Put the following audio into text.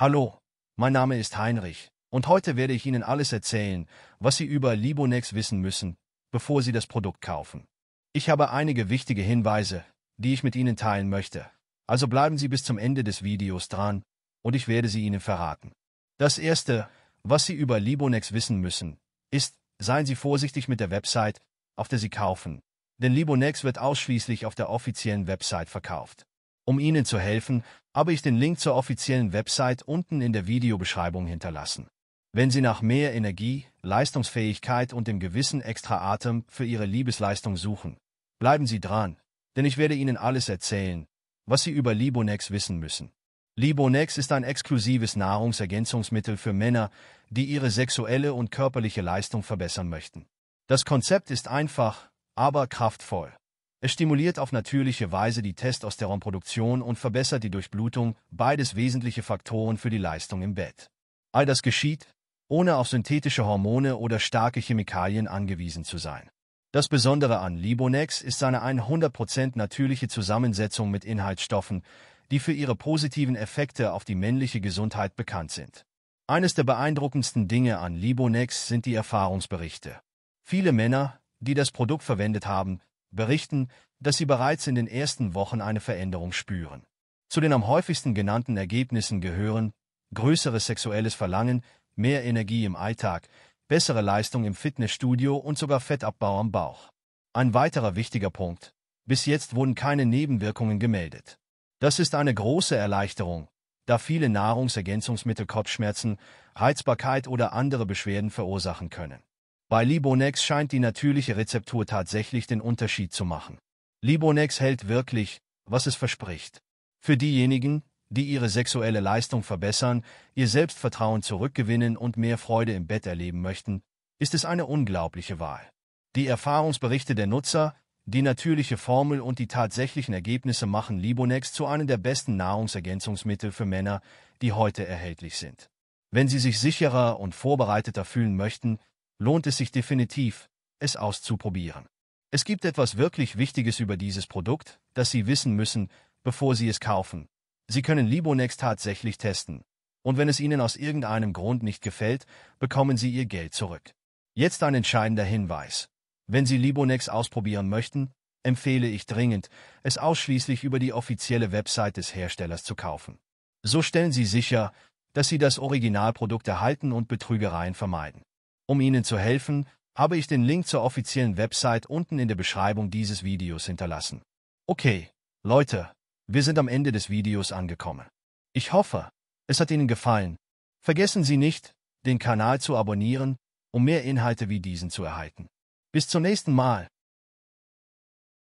Hallo, mein Name ist Heinrich und heute werde ich Ihnen alles erzählen, was Sie über Libonex wissen müssen, bevor Sie das Produkt kaufen. Ich habe einige wichtige Hinweise, die ich mit Ihnen teilen möchte. Also bleiben Sie bis zum Ende des Videos dran und ich werde sie Ihnen verraten. Das Erste, was Sie über Libonex wissen müssen, ist, seien Sie vorsichtig mit der Website, auf der Sie kaufen, denn Libonex wird ausschließlich auf der offiziellen Website verkauft. Um Ihnen zu helfen, habe ich den Link zur offiziellen Website unten in der Videobeschreibung hinterlassen. Wenn Sie nach mehr Energie, Leistungsfähigkeit und dem gewissen Extraatem für Ihre Liebesleistung suchen, bleiben Sie dran, denn ich werde Ihnen alles erzählen, was Sie über Libonex wissen müssen. Libonex ist ein exklusives Nahrungsergänzungsmittel für Männer, die ihre sexuelle und körperliche Leistung verbessern möchten. Das Konzept ist einfach, aber kraftvoll. Es stimuliert auf natürliche Weise die Testosteronproduktion und verbessert die Durchblutung, beides wesentliche Faktoren für die Leistung im Bett. All das geschieht, ohne auf synthetische Hormone oder starke Chemikalien angewiesen zu sein. Das Besondere an Libonex ist seine 100% natürliche Zusammensetzung mit Inhaltsstoffen, die für ihre positiven Effekte auf die männliche Gesundheit bekannt sind. Eines der beeindruckendsten Dinge an Libonex sind die Erfahrungsberichte. Viele Männer, die das Produkt verwendet haben, berichten, dass sie bereits in den ersten Wochen eine Veränderung spüren. Zu den am häufigsten genannten Ergebnissen gehören größeres sexuelles Verlangen, mehr Energie im Alltag, bessere Leistung im Fitnessstudio und sogar Fettabbau am Bauch. Ein weiterer wichtiger Punkt. Bis jetzt wurden keine Nebenwirkungen gemeldet. Das ist eine große Erleichterung, da viele Nahrungsergänzungsmittel Kopfschmerzen, Heizbarkeit oder andere Beschwerden verursachen können. Bei Libonex scheint die natürliche Rezeptur tatsächlich den Unterschied zu machen. Libonex hält wirklich, was es verspricht. Für diejenigen, die ihre sexuelle Leistung verbessern, ihr Selbstvertrauen zurückgewinnen und mehr Freude im Bett erleben möchten, ist es eine unglaubliche Wahl. Die Erfahrungsberichte der Nutzer, die natürliche Formel und die tatsächlichen Ergebnisse machen Libonex zu einem der besten Nahrungsergänzungsmittel für Männer, die heute erhältlich sind. Wenn Sie sich sicherer und vorbereiteter fühlen möchten, lohnt es sich definitiv, es auszuprobieren. Es gibt etwas wirklich Wichtiges über dieses Produkt, das Sie wissen müssen, bevor Sie es kaufen. Sie können Libonex tatsächlich testen. Und wenn es Ihnen aus irgendeinem Grund nicht gefällt, bekommen Sie Ihr Geld zurück. Jetzt ein entscheidender Hinweis. Wenn Sie Libonex ausprobieren möchten, empfehle ich dringend, es ausschließlich über die offizielle Website des Herstellers zu kaufen. So stellen Sie sicher, dass Sie das Originalprodukt erhalten und Betrügereien vermeiden. Um Ihnen zu helfen, habe ich den Link zur offiziellen Website unten in der Beschreibung dieses Videos hinterlassen. Okay, Leute, wir sind am Ende des Videos angekommen. Ich hoffe, es hat Ihnen gefallen. Vergessen Sie nicht, den Kanal zu abonnieren, um mehr Inhalte wie diesen zu erhalten. Bis zum nächsten Mal.